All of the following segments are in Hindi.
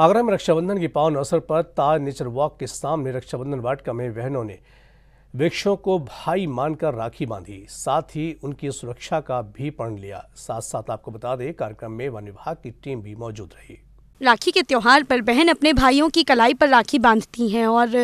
आगरा में रक्षाबंधन की पावन अवसर पर ताज नेचर वॉक के सामने रक्षाबंधन वाटिका में बहनों ने वृक्षों को भाई मानकर राखी बांधी साथ ही उनकी सुरक्षा का भी प्रण लिया साथ साथ आपको बता दें कार्यक्रम में वन विभाग की टीम भी मौजूद रही राखी के त्योहार पर बहन अपने भाइयों की कलाई पर राखी बांधती हैं और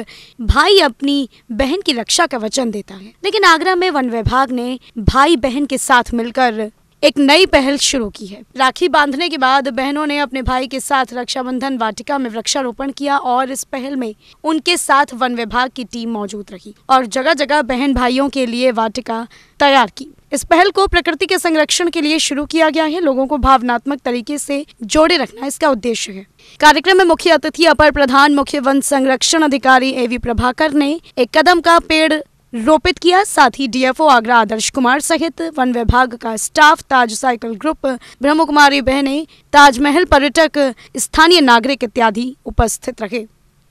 भाई अपनी बहन की रक्षा का वचन देता है लेकिन आगरा में वन विभाग ने भाई बहन के साथ मिलकर एक नई पहल शुरू की है राखी बांधने के बाद बहनों ने अपने भाई के साथ रक्षाबंधन वाटिका में वृक्षारोपण किया और इस पहल में उनके साथ वन विभाग की टीम मौजूद रही और जगह जगह बहन भाइयों के लिए वाटिका तैयार की इस पहल को प्रकृति के संरक्षण के लिए शुरू किया गया है लोगों को भावनात्मक तरीके से जोड़े रखना इसका उद्देश्य है कार्यक्रम में मुख्य अतिथि अपर प्रधान मुख्य वन संरक्षण अधिकारी एवी प्रभाकर ने एक कदम का पेड़ रोपित किया साथ ही डीएफओ आगरा आदर्श कुमार सहित वन विभाग का स्टाफ ताज साइकिल ग्रुप ब्रह्म कुमारी बहने ताजमहल पर्यटक स्थानीय नागरिक इत्यादि उपस्थित रहे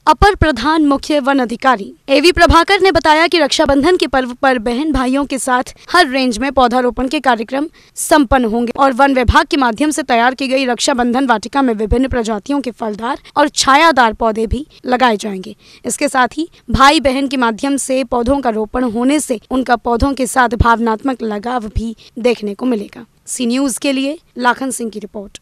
अपर प्रधान मुख्य वन अधिकारी एवी प्रभाकर ने बताया कि रक्षाबंधन के पर्व पर बहन भाइयों के साथ हर रेंज में पौधारोपण के कार्यक्रम संपन्न होंगे और वन विभाग के माध्यम से तैयार की गई रक्षाबंधन वाटिका में विभिन्न प्रजातियों के फलदार और छायादार पौधे भी लगाए जाएंगे इसके साथ ही भाई बहन के माध्यम से पौधों का रोपण होने से उनका पौधों के साथ भावनात्मक लगाव भी देखने को मिलेगा सी न्यूज के लिए लाखन सिंह की रिपोर्ट